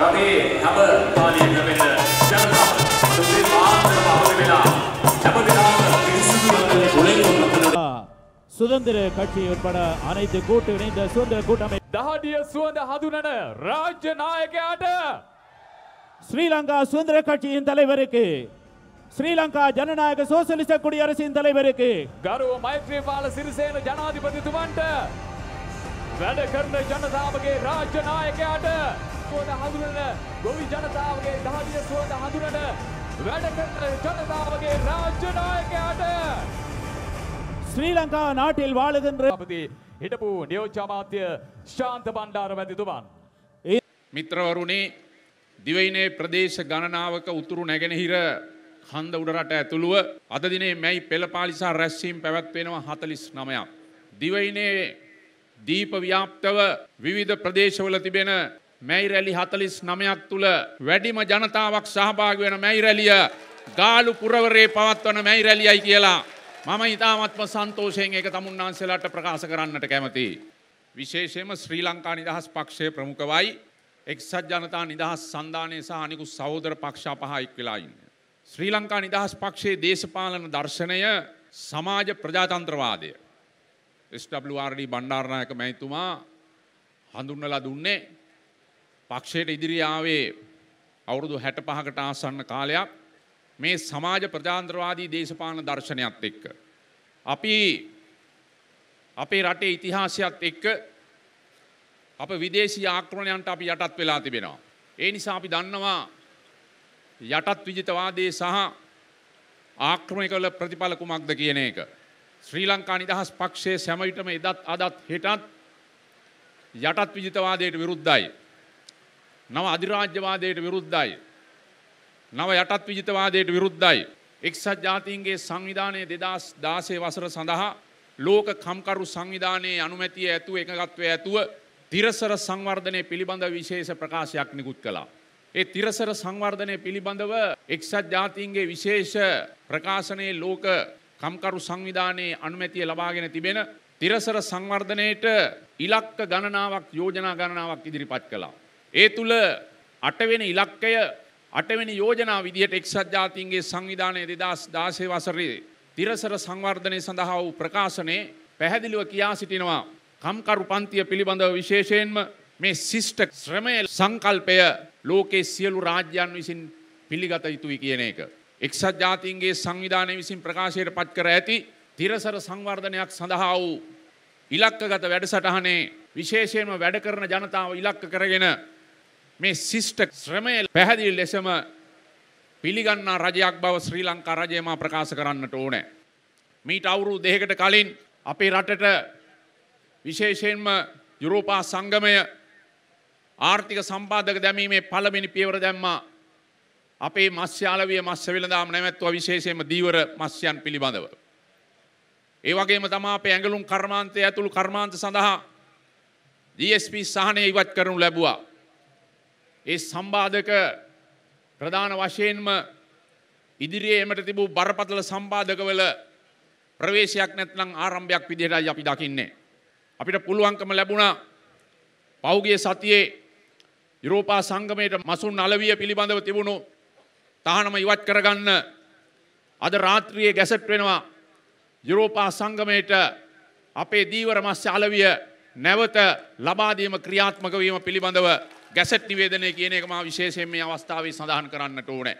රටේ හැම ස්ථානයකම වෙන ජනතාව සුදේ පාත්‍ර පවන වෙලා හැමදෙනාම පිරිසිදුවන්නේ ගොලෙන් ඔන්න சுதந்திர கட்சி உட்பட அனைத்து கூட்டு இணைந்த சுதந்திர கூட்டமை தாடிய சுதந்திர ஹதுனன ராஜ்ய நாயகாட ஸ்ரீலங்கா சுதந்திர கட்சியின் தலைவருக்கு ஸ்ரீலங்கா ஜனநாயக சோசலிச குடியரசின் தலைவருக்கு கருவ மைத்ரிபால சிறிசேன ஜனாதிபதி துவண்ட වැඩ කරන ජනතාවගේ රාජ්‍ය නායකයාට සුවඳ හඳුනන ගොවි ජනතාවගේ දහඩිය සුවඳ හඳුනන වැඩ කරන ජනතාවගේ රාජ්‍ය නායකයාට ශ්‍රී ලංකා நாட்டில் வாழுகின்ற අපති හිටපු නියෝජ්‍ය අමාත්‍ය ශාන්ත බණ්ඩාර වැදිතුමන් මිත්‍රවරුනි දිවයිනේ ප්‍රදේශ ගණනාවක උතුරු නැගෙනහිර හන්ද උඩරට ඇතුළුව අද දිනේ මැයි පෙළපාලිසා රැස්වීම් පැවැත්වෙනවා 49ක් දිවයිනේ දීප ව්‍යාප්තව විවිධ ප්‍රදේශවල තිබෙන මැයි රැලි හතලිස් නමයක් තුළ වැඩිම ජනතාවක් සහභාග වෙන මැයි රැලිය ගාලු පුරවරේ පවත්වන මැයි රැලියයි කියලා. මම ඉතාමත්ම සන්තෝෂයෙන් ඒක තමුන්නාන්සේලාට ප්‍රකාශ කරන්නට කැමති. විශේෂයම ශ්‍රී ලංකා නිදහස් පක්ෂය ප්‍රමුඛවයි එක්සත් ජනතා නිදහස් සන්ධානය සහ අනිකු සහෝදර පක්ෂා පහ එක් වෙලා ඉන්න. ශ්‍රී ලංකා නිදහස් පක්ෂයේ දේශපාලන දර්ශනය සමාජ ප්‍රජාතන්ත්‍රවාදය. ස්WRD බණ්ඩාරනායක මැතිතුමා හඳුන්වලා දුන්නේ පක්ෂයට ඉදිරියාවේ අවුරුදු හැට පහකට ආසන්න කාලයක් මේ සමාජ ප්‍රජාන්ත්‍රවාදී දේශපාලන දර්ශනයත් එක්ක. අපි අපේ රටේ ඉතිහාසයත් එක්ක අප විදේශී ආක්‍රමණයන්ට අපි යටත් වෙලා තිබෙනවා. ඒ නිසා අපි දන්නවා යටත් විජිතවාදයේ සහ ආක්‍රමණය කළ ප්‍රතිඵල කුමක්ද කියන එක. ශ්‍රී ලංකා නිදහස් පක්ෂයේ සැම විටම එදත් අදත් හෙටත් යටත් විජිතවාදයට විරුද්ධයි. නව අධිරාජ්‍යවාදයට විරුද්ධයි. නව යටත් විජිතවාදයට විරුද්ධයි. එක්සත් ජාතීන්ගේ සංවිධානය දෙදස් දාසේ වසර සඳහා ලෝක කම්කරු සංවිධානයේ අනුමැතිය ඇතුව එකගත්වය ඇතුව තිරසර සංවර්ධනය පිළිබඳ විශේෂ ප්‍රකාශයක් නිකුත් කලා. ඒ තිරසර සංවර්ධනය පිළිබඳව එක්සත් ජාතීන්ගේ විශේෂ ප්‍රකාශනයේ ලෝක කම්කරු සංවිධානයේ අනුමැතිය ලබාගෙන තිබෙන තිරසර සංවර්ධනයට ඉලක්ක ගණනාවක් යෝජනා ගණනාවක් ඉදිරිපත් කලා. ඒ තුළ අටවෙන ඉලක්කය අටවැනි යෝජනා විදිහට එක්සත් ජාතින්ගේ සංවිධානය දෙදස් දාසය වසරේ තිරසර සංවර්ධනය සඳහා වූ ප්‍රකාශනයේ පැහැදිලිව කියා සිටිනවා. කම්කරු පන්තිය පිළිබඳව විශේෂයෙන්ම මේ සිිෂ්ට ශ්‍රමය සංකල්පය ලෝකයේ සියලු රාජ්‍යන් විසින් පිළිගත යුතුයි කියන එක. එක්සත් ජාතින්ගේ සංවිධානය විසින් ප්‍රකාශයට පත් කර ඇති තිරසර සංවර්ධනයක් සඳහා වූ ඉලක්කගත වැඩසටහනේ විශේෂයෙන්ම වැඩ කරන ජනතාව ඉලක්ක කරගෙන මේ සිිෂ්ට ශ්‍රමය පැහැදිල් ලෙසම පිළිගන්න රජයක් බව ශ්‍රී ලංකා රජයම ප්‍රකාශ කරන්නට ඕනෑ. මීට අවුරු දෙහකට කලින් අපේ රටට විශේෂයෙන්ම යුරෝපා සංගමය ආර්ථික සම්පාධක දැමීමේ පළමිනි පියවර දැම්මා අපේ මස්්‍යාලවිය මස් වෙලදාම නැමැත්ව විශේෂයම දීවර මස්්‍යයන් පිළිබඳව. ඒවගේම තමා අප ඇඟලුම් කර්මාන්තය ඇතුළු කර්මාන්ත සඳහා DSP සහනය ඉවත් කරනු ලැබවා ඒ සම්බාධක ප්‍රධාන වශයෙන්ම ඉදිරියේ එමට තිබූ බරපතල සම්බාධකවල ප්‍රවේශයක් නැත්නම් ආරම්භයක් විදිහටයි අපි දකින්නේ. අපිට පුළුවන්කම ලැබුණා පෞගිය සතියේ යුරෝපා සංගමයට මසුන් අලවිය පිළිබඳව තිබුණු තහනම ඉවත් කරගන්න අද රාත්‍රියේ ගැසට් වෙනවා යුරෝපා සංගමයට අපේ දීවර මස්්‍ය අලවිය නැවත ලබාදීම ක්‍රියාත්මක වීම පිළිබඳව ගැසට් නිවේදනය කියන එක මා විශේෂයෙන් මේ අවස්ථාවේ සඳහන් කරන්නට ඕනෑ.